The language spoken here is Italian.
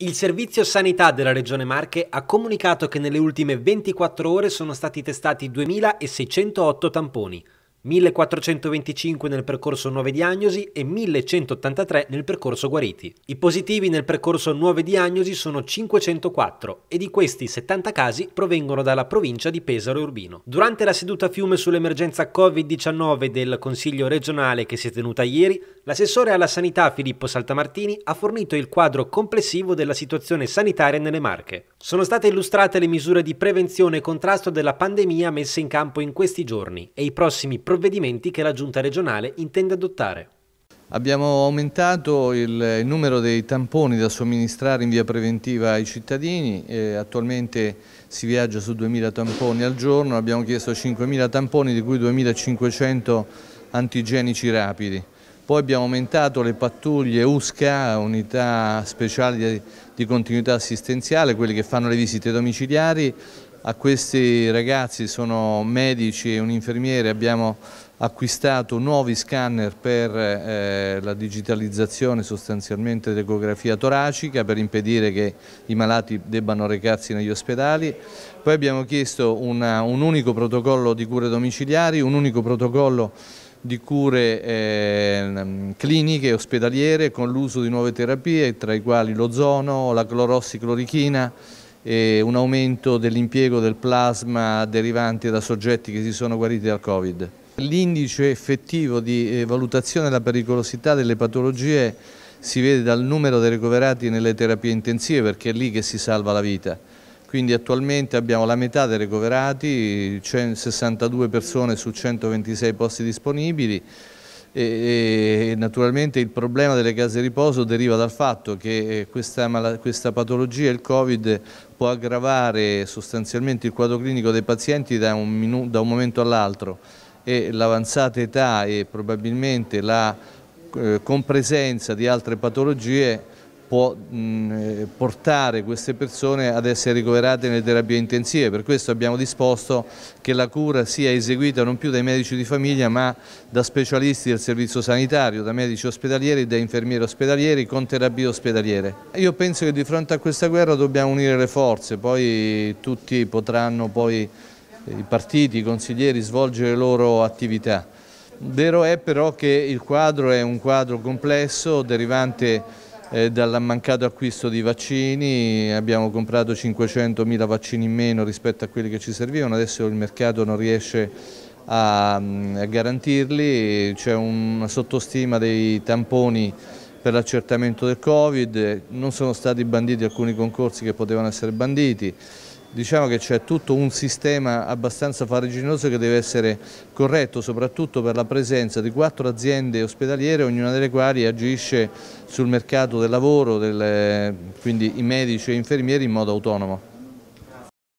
Il Servizio Sanità della Regione Marche ha comunicato che nelle ultime 24 ore sono stati testati 2.608 tamponi. 1425 nel percorso nuove diagnosi e 1183 nel percorso guariti. I positivi nel percorso nuove diagnosi sono 504 e di questi 70 casi provengono dalla provincia di Pesaro e Urbino. Durante la seduta a fiume sull'emergenza Covid-19 del Consiglio regionale che si è tenuta ieri, l'assessore alla sanità Filippo Saltamartini ha fornito il quadro complessivo della situazione sanitaria nelle Marche. Sono state illustrate le misure di prevenzione e contrasto della pandemia messe in campo in questi giorni e i prossimi provvedimenti che la Giunta regionale intende adottare. Abbiamo aumentato il numero dei tamponi da somministrare in via preventiva ai cittadini, attualmente si viaggia su 2.000 tamponi al giorno, abbiamo chiesto 5.000 tamponi di cui 2.500 antigenici rapidi. Poi abbiamo aumentato le pattuglie USCA, unità speciali di continuità assistenziale, quelle che fanno le visite domiciliari a questi ragazzi, sono medici e un infermiere, abbiamo acquistato nuovi scanner per eh, la digitalizzazione sostanzialmente dell'ecografia toracica per impedire che i malati debbano recarsi negli ospedali. Poi abbiamo chiesto una, un unico protocollo di cure domiciliari, un unico protocollo di cure eh, cliniche ospedaliere con l'uso di nuove terapie tra i quali l'ozono, la clorossiclorichina e un aumento dell'impiego del plasma derivante da soggetti che si sono guariti dal Covid. L'indice effettivo di eh, valutazione della pericolosità delle patologie si vede dal numero dei ricoverati nelle terapie intensive perché è lì che si salva la vita. Quindi attualmente abbiamo la metà dei ricoverati, 62 persone su 126 posti disponibili, e, e naturalmente il problema delle case riposo deriva dal fatto che eh, questa, questa patologia, il Covid, può aggravare sostanzialmente il quadro clinico dei pazienti da un, da un momento all'altro e l'avanzata età e probabilmente la eh, compresenza di altre patologie può mh, portare queste persone ad essere ricoverate nelle terapie intensive, per questo abbiamo disposto che la cura sia eseguita non più dai medici di famiglia ma da specialisti del servizio sanitario, da medici ospedalieri, da infermieri ospedalieri con terapie ospedaliere. Io penso che di fronte a questa guerra dobbiamo unire le forze, poi tutti potranno poi eh, i partiti, i consiglieri svolgere le loro attività. Vero è però che il quadro è un quadro complesso derivante eh, dal mancato acquisto di vaccini, abbiamo comprato 500.000 vaccini in meno rispetto a quelli che ci servivano, adesso il mercato non riesce a, mm, a garantirli, c'è una sottostima dei tamponi per l'accertamento del Covid, non sono stati banditi alcuni concorsi che potevano essere banditi, diciamo che c'è tutto un sistema abbastanza farraginoso che deve essere corretto soprattutto per la presenza di quattro aziende ospedaliere ognuna delle quali agisce sul mercato del lavoro, delle, quindi i medici e gli infermieri in modo autonomo.